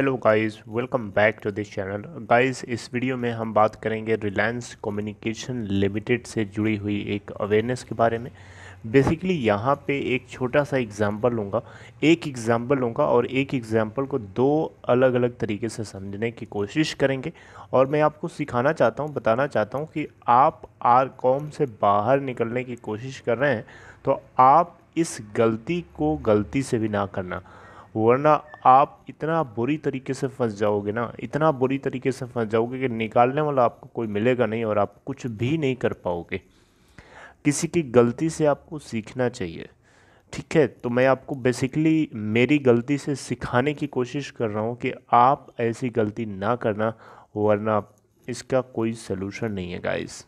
hello guys welcome back to this channel guys इस वीडियो में हम बात करेंगे रिलायंस कम्युनिकेशन लिमिटेड से जुड़ी हुई एक अवेयरनेस के बारे में बेसिकली यहाँ पे एक छोटा सा एग्जांपल लूँगा एक एग्जांपल लूँगा और एक एग्जांपल को दो अलग अलग तरीके से समझने की कोशिश करेंगे और मैं आपको सिखाना चाहता हूँ बताना चाहता हूँ कि आप आर कॉम से बाहर निकलने की कोशिश कर रहे हैं तो आप इस गलती को गलती से भी ना करना वरना आप इतना बुरी तरीके से फंस जाओगे ना इतना बुरी तरीके से फंस जाओगे कि निकालने वाला आपको कोई मिलेगा नहीं और आप कुछ भी नहीं कर पाओगे किसी की गलती से आपको सीखना चाहिए ठीक है तो मैं आपको बेसिकली मेरी गलती से सिखाने की कोशिश कर रहा हूँ कि आप ऐसी गलती ना करना वरना इसका कोई सलूशन नहीं है गाइस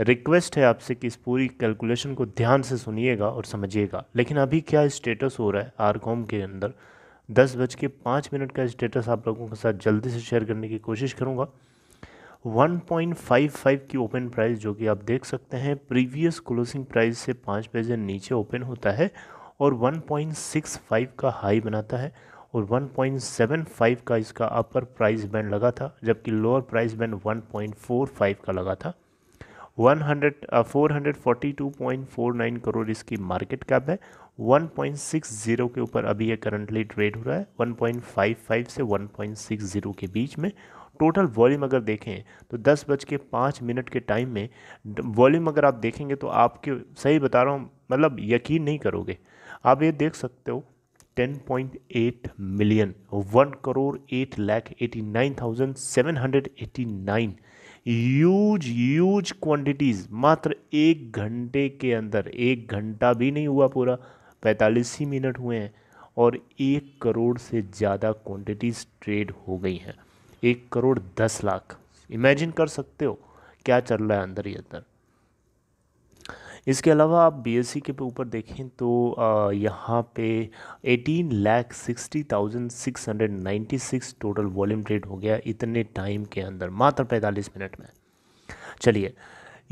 रिक्वेस्ट है आपसे कि इस पूरी कैलकुलेशन को ध्यान से सुनिएगा और समझिएगा लेकिन अभी क्या स्टेटस हो रहा है आरकॉम के अंदर दस बज के पाँच मिनट का स्टेटस आप लोगों के साथ जल्दी से शेयर करने की कोशिश करूँगा 1.55 की ओपन प्राइस जो कि आप देख सकते हैं प्रीवियस क्लोजिंग प्राइस से पाँच पैसे नीचे ओपन होता है और 1.65 का हाई बनाता है और 1.75 का इसका अपर प्राइस बैंड लगा था जबकि लोअर प्राइस बैंड 1.45 का लगा था 442.49 uh, करोड़ इसकी मार्केट कैप है 1.60 के ऊपर अभी ये करंटली ट्रेड हो रहा है 1.55 से 1.60 के बीच में टोटल वॉल्यूम अगर देखें तो दस बज के पाँच मिनट के टाइम में वॉल्यूम अगर आप देखेंगे तो आपके सही बता रहा हूँ मतलब यकीन नहीं करोगे आप ये देख सकते हो 10.8 million one crore eight lakh eighty nine thousand seven hundred eighty nine huge use quantities मात्र एक घंटे के अंदर एक घंटा भी नहीं हुआ पूरा पैंतालीस ही मिनट हुए हैं और एक करोड़ से ज़्यादा क्वांटिटीज़ ट्रेड हो गई हैं एक करोड़ दस लाख इमेजिन कर सकते हो क्या चल रहा है अंदर ही अंदर इसके अलावा आप बीएससी के ऊपर देखें तो यहाँ पे eighteen lakh sixty thousand six hundred ninety six total volume trade हो गया इतने टाइम के अंदर मात्र पैंतालीस मिनट में चलिए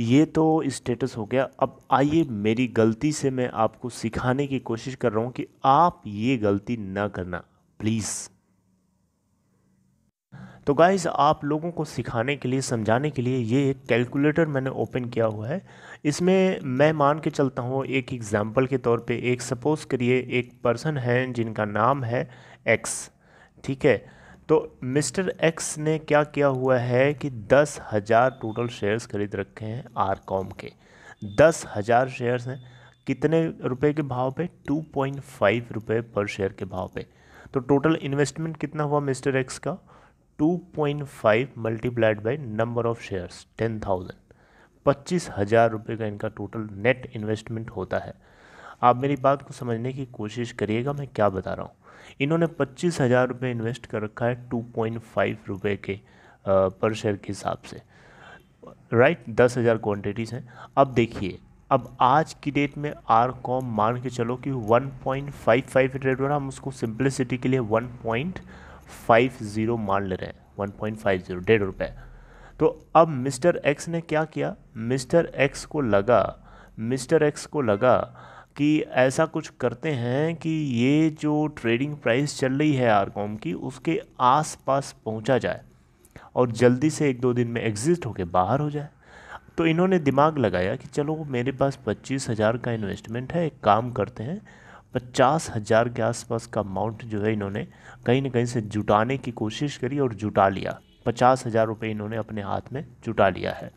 ये तो स्टेटस हो गया अब आइए मेरी गलती से मैं आपको सिखाने की कोशिश कर रहा हूँ कि आप ये गलती ना करना प्लीज़ तो गाइज़ आप लोगों को सिखाने के लिए समझाने के लिए ये एक कैलकुलेटर मैंने ओपन किया हुआ है इसमें मैं मान के चलता हूँ एक एग्ज़ाम्पल के तौर पे एक सपोज़ करिए एक पर्सन है जिनका नाम है एक्स ठीक है तो मिस्टर एक्स ने क्या किया हुआ है कि दस हज़ार टोटल शेयर्स खरीद रखे हैं आर कॉम के दस हज़ार शेयर्स हैं कितने रुपए के भाव पे टू पॉइंट फाइव रुपये पर शेयर के भाव पे तो टोटल इन्वेस्टमेंट कितना हुआ मिस्टर एक्स का two point five multiplied by number of shares ten thousand पच्चीस हज़ार रुपये का इनका टोटल नेट इन्वेस्टमेंट होता है आप मेरी बात को समझने की कोशिश करिएगा मैं क्या बता रहा हूँ इन्होंने पच्चीस हज़ार रुपये इन्वेस्ट कर रखा है टू पॉइंट फाइव रुपये के पर शेयर के हिसाब से राइट दस हज़ार क्वान्टिटीज़ हैं अब देखिए अब आज की डेट में आर कॉम मान के चलो कि 1.55 पॉइंट फाइव फाइव रेट हम उसको सिंप्लिसिटी के लिए पॉइंट फाइव ज़ीरो मान ले रहे हैं वन पॉइंट फाइव ज़ीरो डेढ़ रुपये तो अब मिस्टर एक्स ने क्या किया मिस्टर एक्स को लगा मिस्टर एक्स को लगा कि ऐसा कुछ करते हैं कि ये जो ट्रेडिंग प्राइस चल रही है आरकॉम की उसके आसपास पहुंचा जाए और जल्दी से एक दो दिन में एग्ज़िट होकर बाहर हो जाए तो इन्होंने दिमाग लगाया कि चलो मेरे पास पच्चीस हज़ार का इन्वेस्टमेंट है एक काम करते हैं पचास हज़ार के आसपास का अमाउंट जो है इन्होंने कहीं ना कहीं से जुटाने की कोशिश करी और जुटा लिया पचास हज़ार रुपये इन्होंने अपने हाथ में जुटा लिया है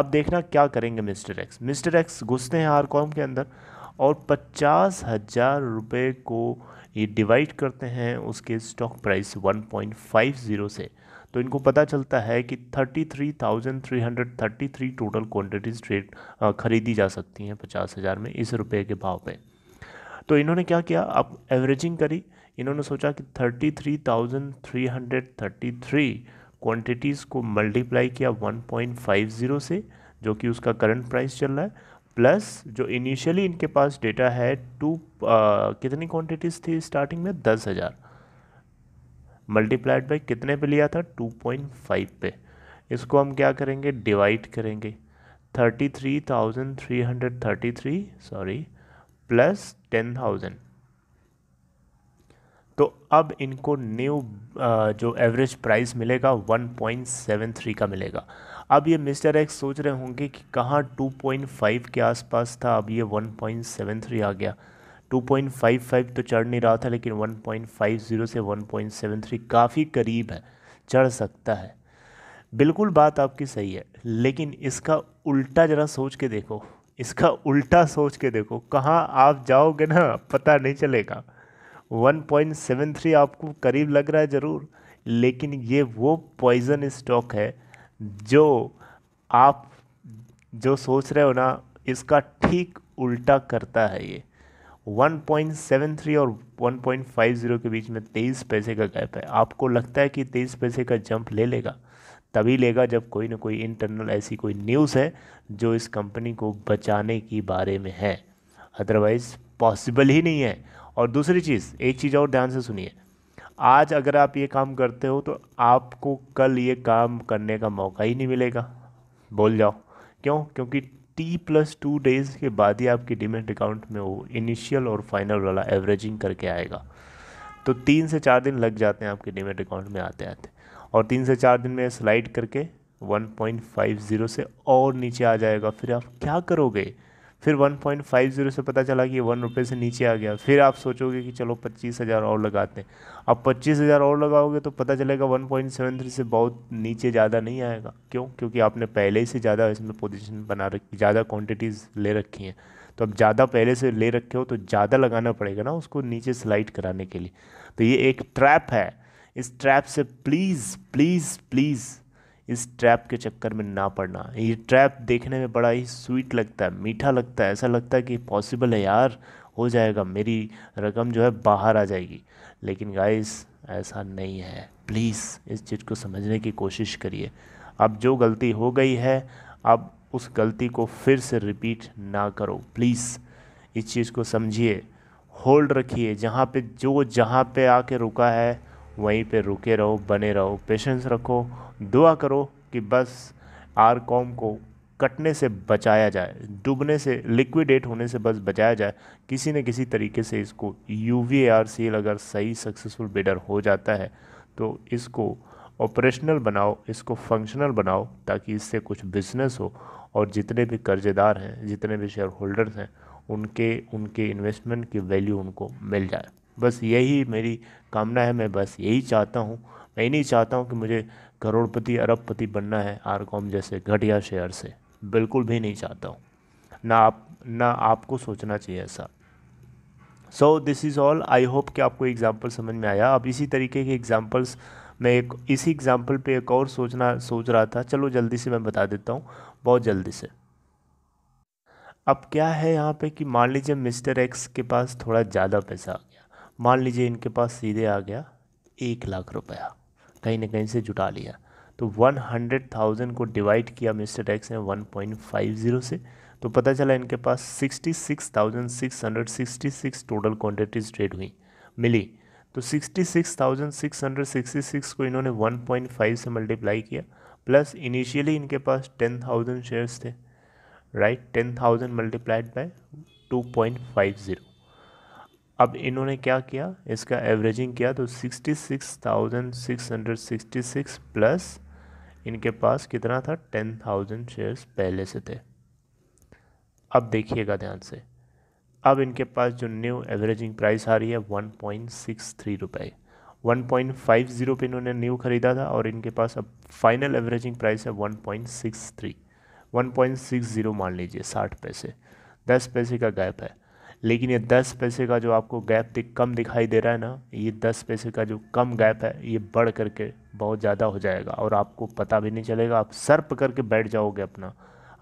अब देखना क्या करेंगे मिस्टर एक्स मिस्टर एक्स घुसते हैं आर कॉम के अंदर और पचास हज़ार रुपये को ये डिवाइड करते हैं उसके स्टॉक प्राइस 1.50 से तो इनको पता चलता है कि 33,333 टोटल क्वांटिटीज़ ट्रेड ख़रीदी जा सकती हैं पचास हज़ार में इस रुपये के भाव पे तो इन्होंने क्या किया अब एवरेजिंग करी इन्होंने सोचा कि thirty three thousand three hundred thirty three quantities को मल्टीप्लाई किया वन पॉइंट फाइव ज़ीरो से जो कि उसका करंट प्राइस चल रहा है प्लस जो इनिशियली इनके पास डेटा है टू कितनी क्वांटिटीज़ थी स्टार्टिंग में दस हज़ार मल्टीप्लाइड बाई कितने पे लिया था टू पॉइंट फाइव पे इसको हम क्या करेंगे डिवाइड करेंगे thirty three thousand three hundred thirty three sorry plus ten thousand तो अब इनको न्यू uh, जो एवरेज प्राइस मिलेगा वन पॉइंट सेवन थ्री का मिलेगा अब ये मिस्टर एक्स सोच रहे होंगे कि कहाँ टू पॉइंट फाइव के आसपास था अब ये वन पॉइंट सेवन थ्री आ गया 2.55 तो चढ़ नहीं रहा था लेकिन 1.50 से 1.73 काफ़ी करीब है चढ़ सकता है बिल्कुल बात आपकी सही है लेकिन इसका उल्टा ज़रा सोच के देखो इसका उल्टा सोच के देखो कहाँ आप जाओगे ना पता नहीं चलेगा 1.73 आपको करीब लग रहा है ज़रूर लेकिन ये वो पॉइजन स्टॉक है जो आप जो सोच रहे हो ना इसका ठीक उल्टा करता है ये 1.73 और 1.50 के बीच में 23 पैसे का गैप है आपको लगता है कि 23 पैसे का जंप ले लेगा तभी लेगा जब कोई ना कोई इंटरनल ऐसी कोई न्यूज़ है जो इस कंपनी को बचाने के बारे में है अदरवाइज़ पॉसिबल ही नहीं है और दूसरी चीज़ एक चीज़ और ध्यान से सुनिए आज अगर आप ये काम करते हो तो आपको कल ये काम करने का मौका ही नहीं मिलेगा बोल जाओ क्यों क्योंकि टी प्लस टू डेज़ के बाद ही आपके डिमेंट अकाउंट में वो इनिशियल और फाइनल वाला एवरेजिंग करके आएगा तो तीन से चार दिन लग जाते हैं आपके डिमेंट अकाउंट में आते आते और तीन से चार दिन में स्लाइड करके 1.50 से और नीचे आ जाएगा फिर आप क्या करोगे फिर 1.50 से पता चला कि वन रुपये से नीचे आ गया फिर आप सोचोगे कि चलो पच्चीस हज़ार और लगाते हैं अब पच्चीस हज़ार और लगाओगे तो पता चलेगा 1.73 से बहुत नीचे ज़्यादा नहीं आएगा क्यों क्योंकि आपने पहले ही से ज़्यादा इसमें पोजीशन बना रखी ज़्यादा क्वांटिटीज़ ले रखी हैं तो अब ज़्यादा पहले से ले रखे हो तो ज़्यादा लगाना पड़ेगा ना उसको नीचे स्लाइड कराने के लिए तो ये एक ट्रैप है इस ट्रैप से प्लीज़ प्लीज़ प्लीज़ इस ट्रैप के चक्कर में ना पड़ना ये ट्रैप देखने में बड़ा ही स्वीट लगता है मीठा लगता है ऐसा लगता है कि पॉसिबल है यार हो जाएगा मेरी रकम जो है बाहर आ जाएगी लेकिन गाइस ऐसा नहीं है प्लीज़ इस चीज़ को समझने की कोशिश करिए अब जो गलती हो गई है अब उस गलती को फिर से रिपीट ना करो प्लीज़ इस चीज़ को समझिए होल्ड रखिए जहाँ पे जो जहाँ पे आके रुका है वहीं पे रुके रहो बने रहो पेशेंस रखो दुआ करो कि बस आर कॉम को कटने से बचाया जाए डूबने से लिक्विडेट होने से बस बचाया जाए किसी न किसी तरीके से इसको यू वी आर सील अगर सही सक्सेसफुल बिडर हो जाता है तो इसको ऑपरेशनल बनाओ इसको फंक्शनल बनाओ ताकि इससे कुछ बिजनेस हो और जितने भी कर्ज़ेदार हैं जितने भी शेयर होल्डर्स हैं उनके उनके इन्वेस्टमेंट की वैल्यू उनको मिल जाए बस यही मेरी कामना है मैं बस यही चाहता हूँ मैं नहीं चाहता हूँ कि मुझे करोड़पति अरबपति बनना है आरकॉम जैसे घटिया शेयर से बिल्कुल भी नहीं चाहता हूँ ना आप ना आपको सोचना चाहिए ऐसा so this is all I hope कि आपको एग्ज़ाम्पल समझ में आया अब इसी तरीके के एग्ज़ाम्पल्स मैं एक इसी एग्ज़ाम्पल पे एक और सोचना सोच रहा था चलो जल्दी से मैं बता देता हूँ बहुत जल्दी से अब क्या है यहाँ पे कि मान लीजिए मिस्टर एक्स के पास थोड़ा ज़्यादा पैसा मान लीजिए इनके पास सीधे आ गया एक लाख रुपया कहीं ना कहीं से जुटा लिया तो वन हंड्रेड थाउजेंड को डिवाइड किया मिस्टर टैक्स ने वन पॉइंट फाइव ज़ीरो से तो पता चला इनके पास sixty six thousand six hundred sixty six total quantities trade हुई मिली तो sixty six thousand six hundred sixty six को इन्होंने वन पॉइंट फाइव से मल्टीप्लाई किया प्लस इनिशियली इनके पास टेन थाउजेंड शेयर्स थे right ten thousand multiplied by two point five zero अब इन्होंने क्या किया इसका एवरेजिंग किया तो 66,666 प्लस इनके पास कितना था 10,000 शेयर्स पहले से थे अब देखिएगा ध्यान से अब इनके पास जो न्यू एवरेजिंग प्राइस आ रही है 1.63 रुपए पॉइंट पे इन्होंने न्यू ख़रीदा था और इनके पास अब फाइनल एवरेजिंग प्राइस है 1.63 1.60 मान लीजिए साठ पैसे दस पैसे का गैप है लेकिन ये दस पैसे का जो आपको गैप दिख कम दिखाई दे रहा है ना ये दस पैसे का जो कम गैप है ये बढ़ करके बहुत ज़्यादा हो जाएगा और आपको पता भी नहीं चलेगा आप सर पकड़ के बैठ जाओगे अपना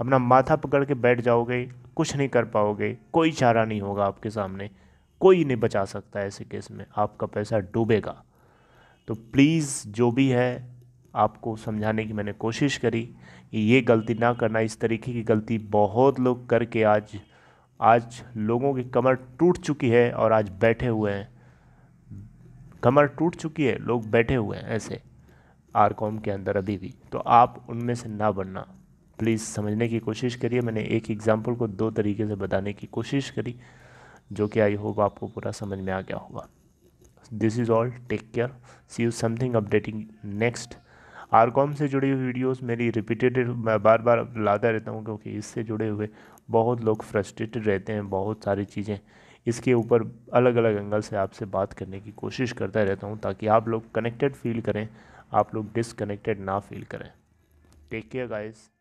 अपना माथा पकड़ के बैठ जाओगे कुछ नहीं कर पाओगे कोई चारा नहीं होगा आपके सामने कोई नहीं बचा सकता ऐसे केस में आपका पैसा डूबेगा तो प्लीज़ जो भी है आपको समझाने की मैंने कोशिश करी कि ये गलती ना करना इस तरीके की गलती बहुत लोग करके आज आज लोगों की कमर टूट चुकी है और आज बैठे हुए हैं कमर टूट चुकी है लोग बैठे हुए हैं ऐसे आर कॉम के अंदर अभी भी तो आप उनमें से ना बनना प्लीज़ समझने की कोशिश करिए मैंने एक एग्ज़ाम्पल को दो तरीके से बताने की कोशिश करी जो कि आई होप आपको पूरा समझ में आ गया होगा this is all take care see you something updating next RCom से जुड़ी हुई वीडियोज़ मेरी रिपीटेड मैं बार बार लाता रहता हूँ क्योंकि इससे जुड़े हुए बहुत लोग फ्रस्ट्रेटेड रहते हैं बहुत सारी चीज़ें इसके ऊपर अलग अलग एंगल से आपसे बात करने की कोशिश करता रहता हूँ ताकि आप लोग कनेक्टेड फील करें आप लोग डिसकनेक्टेड ना फील करें टेक केयर गाइस